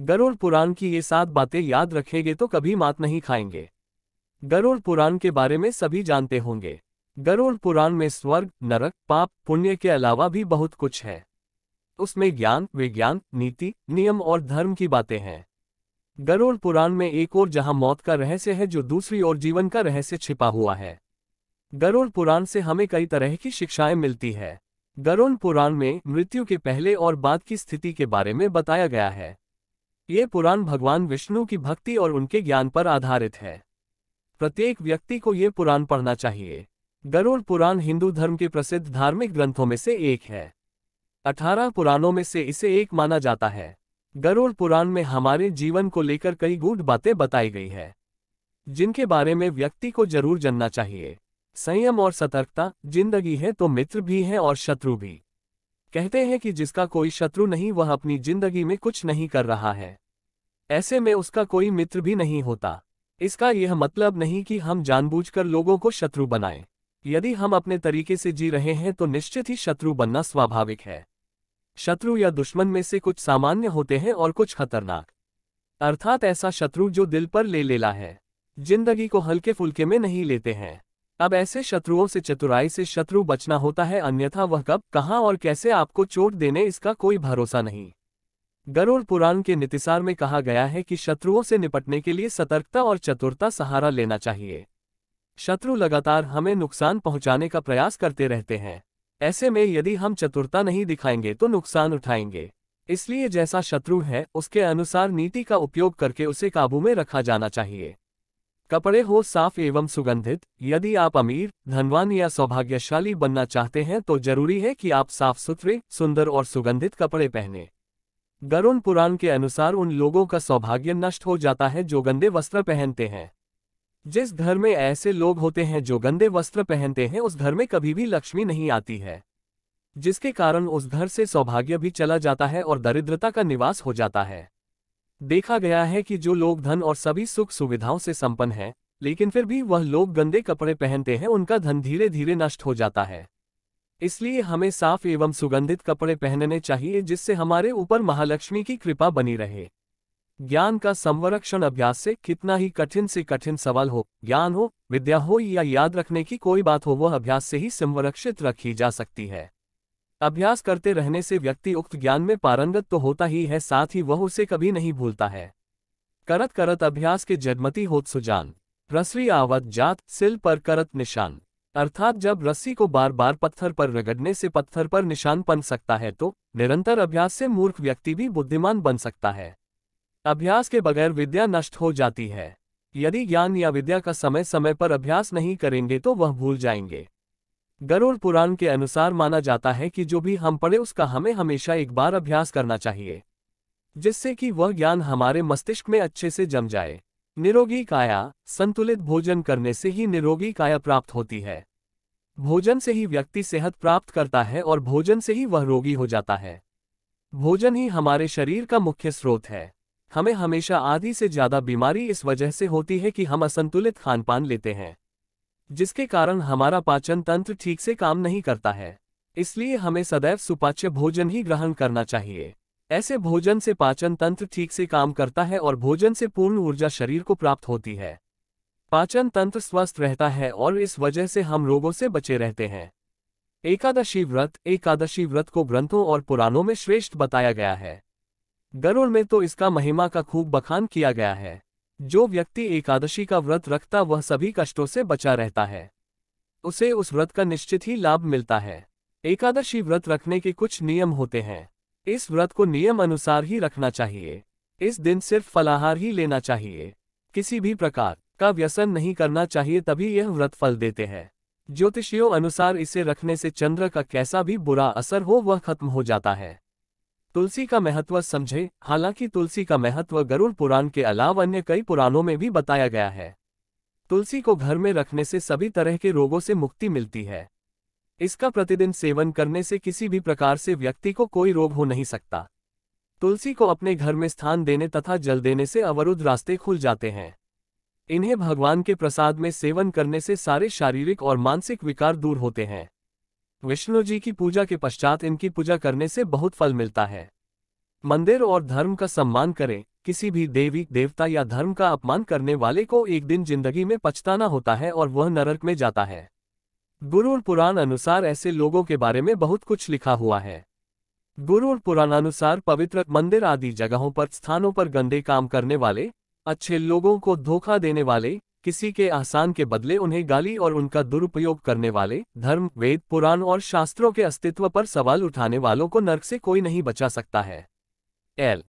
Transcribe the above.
गरुड़ पुराण की ये सात बातें याद रखेंगे तो कभी मात नहीं खाएंगे गरुड़ पुराण के बारे में सभी जानते होंगे गरुड़ पुराण में स्वर्ग नरक पाप पुण्य के अलावा भी बहुत कुछ है उसमें ज्ञान विज्ञान नीति नियम और धर्म की बातें हैं गरुड़ पुराण में एक और जहां मौत का रहस्य है जो दूसरी ओर जीवन का रहस्य छिपा हुआ है गरुड़ पुराण से हमें कई तरह की शिक्षाएं मिलती है गरुड़ पुराण में मृत्यु के पहले और बाद की स्थिति के बारे में बताया गया है ये पुराण भगवान विष्णु की भक्ति और उनके ज्ञान पर आधारित है प्रत्येक व्यक्ति को ये पुराण पढ़ना चाहिए गरुड़ पुराण हिंदू धर्म के प्रसिद्ध धार्मिक ग्रंथों में से एक है अठारह पुराणों में से इसे एक माना जाता है गरुड़ पुराण में हमारे जीवन को लेकर कई गूढ़ बातें बताई गई है जिनके बारे में व्यक्ति को जरूर जानना चाहिए संयम और सतर्कता जिंदगी है तो मित्र भी हैं और शत्रु भी कहते हैं कि जिसका कोई शत्रु नहीं वह अपनी जिंदगी में कुछ नहीं कर रहा है ऐसे में उसका कोई मित्र भी नहीं होता इसका यह मतलब नहीं कि हम जानबूझकर लोगों को शत्रु बनाएं। यदि हम अपने तरीके से जी रहे हैं तो निश्चित ही शत्रु बनना स्वाभाविक है शत्रु या दुश्मन में से कुछ सामान्य होते हैं और कुछ खतरनाक अर्थात ऐसा शत्रु जो दिल पर ले लेला है जिंदगी को हल्के फुल्के में नहीं लेते हैं अब ऐसे शत्रुओं से चतुराई से शत्रु बचना होता है अन्यथा वह कब कहाँ और कैसे आपको चोट देने इसका कोई भरोसा नहीं गरुड़ पुराण के नितिसार में कहा गया है कि शत्रुओं से निपटने के लिए सतर्कता और चतुरता सहारा लेना चाहिए शत्रु लगातार हमें नुकसान पहुंचाने का प्रयास करते रहते हैं ऐसे में यदि हम चतुरता नहीं दिखाएंगे तो नुकसान उठाएंगे इसलिए जैसा शत्रु है उसके अनुसार नीति का उपयोग करके उसे काबू में रखा जाना चाहिए कपड़े हो साफ एवं सुगंधित यदि आप अमीर धनवान या सौभाग्यशाली बनना चाहते हैं तो जरूरी है कि आप साफ सुथरे सुंदर और सुगंधित कपड़े पहने गरुण पुराण के अनुसार उन लोगों का सौभाग्य नष्ट हो जाता है जो गंदे वस्त्र पहनते हैं जिस घर में ऐसे लोग होते हैं जो गंदे वस्त्र पहनते हैं उस घर में कभी भी लक्ष्मी नहीं आती है जिसके कारण उस घर से सौभाग्य भी चला जाता है और दरिद्रता का निवास हो जाता है देखा गया है कि जो लोग धन और सभी सुख सुविधाओं से संपन्न हैं लेकिन फिर भी वह लोग गंदे कपड़े पहनते हैं उनका धन धीरे धीरे नष्ट हो जाता है इसलिए हमें साफ एवं सुगंधित कपड़े पहनने चाहिए जिससे हमारे ऊपर महालक्ष्मी की कृपा बनी रहे ज्ञान का संवरक्षण अभ्यास से कितना ही कठिन से कठिन सवाल हो ज्ञान हो विद्या हो या याद रखने की कोई बात हो वह अभ्यास से ही संवरक्षित रखी जा सकती है अभ्यास करते रहने से व्यक्ति उक्त ज्ञान में पारंगत तो होता ही है साथ ही वह उसे कभी नहीं भूलता है करत करत अभ्यास के जगमती होत सुजान रसरी आवत जात सिल पर करत निशान अर्थात जब रस्सी को बार बार पत्थर पर रगड़ने से पत्थर पर निशान बन सकता है तो निरंतर अभ्यास से मूर्ख व्यक्ति भी बुद्धिमान बन सकता है अभ्यास के बगैर विद्या नष्ट हो जाती है यदि ज्ञान या विद्या का समय समय पर अभ्यास नहीं करेंगे तो वह भूल जाएंगे गरुड़ पुराण के अनुसार माना जाता है कि जो भी हम पढ़े उसका हमें हमेशा एक बार अभ्यास करना चाहिए जिससे कि वह ज्ञान हमारे मस्तिष्क में अच्छे से जम जाए निरोगी काया संतुलित भोजन करने से ही निरोगी काया प्राप्त होती है भोजन से ही व्यक्ति सेहत प्राप्त करता है और भोजन से ही वह रोगी हो जाता है भोजन ही हमारे शरीर का मुख्य स्रोत है हमें हमेशा आधी से ज़्यादा बीमारी इस वजह से होती है कि हम असंतुलित खान पान लेते हैं जिसके कारण हमारा पाचन तंत्र ठीक से काम नहीं करता है इसलिए हमें सदैव सुपाच्य भोजन ही ग्रहण करना चाहिए ऐसे भोजन से पाचन तंत्र ठीक से काम करता है और भोजन से पूर्ण ऊर्जा शरीर को प्राप्त होती है पाचन तंत्र स्वस्थ रहता है और इस वजह से हम रोगों से बचे रहते हैं एकादशी व्रत एकादशी व्रत को ग्रंथों और पुराणों में श्रेष्ठ बताया गया है गरुड़ में तो इसका महिमा का खूब बखान किया गया है जो व्यक्ति एकादशी का व्रत रखता वह सभी कष्टों से बचा रहता है उसे उस व्रत का निश्चित ही लाभ मिलता है एकादशी व्रत रखने के कुछ नियम होते हैं इस व्रत को नियम अनुसार ही रखना चाहिए इस दिन सिर्फ फलाहार ही लेना चाहिए किसी भी प्रकार का व्यसन नहीं करना चाहिए तभी यह व्रत फल देते हैं ज्योतिषियों अनुसार इसे रखने से चंद्र का कैसा भी बुरा असर हो वह खत्म हो जाता है तुलसी का महत्व समझे हालांकि तुलसी का महत्व गरुड़ पुराण के अलावा अन्य कई पुराणों में भी बताया गया है तुलसी को घर में रखने से सभी तरह के रोगों से मुक्ति मिलती है इसका प्रतिदिन सेवन करने से किसी भी प्रकार से व्यक्ति को कोई रोग हो नहीं सकता तुलसी को अपने घर में स्थान देने तथा जल देने से अवरुद्ध रास्ते खुल जाते हैं इन्हें भगवान के प्रसाद में सेवन करने से सारे शारीरिक और मानसिक विकार दूर होते हैं विष्णु जी की पूजा के पश्चात इनकी पूजा करने से बहुत फल मिलता है मंदिर और धर्म का सम्मान करें किसी भी देवी देवता या धर्म का अपमान करने वाले को एक दिन जिंदगी में पछताना होता है और वह नरक में जाता है गुरुर पुराण अनुसार ऐसे लोगों के बारे में बहुत कुछ लिखा हुआ है गुरुर पुराणानुसार पवित्र मंदिर आदि जगहों पर स्थानों पर गंदे काम करने वाले अच्छे लोगों को धोखा देने वाले किसी के आसान के बदले उन्हें गाली और उनका दुरुपयोग करने वाले धर्म वेद पुराण और शास्त्रों के अस्तित्व पर सवाल उठाने वालों को नर्क से कोई नहीं बचा सकता है एल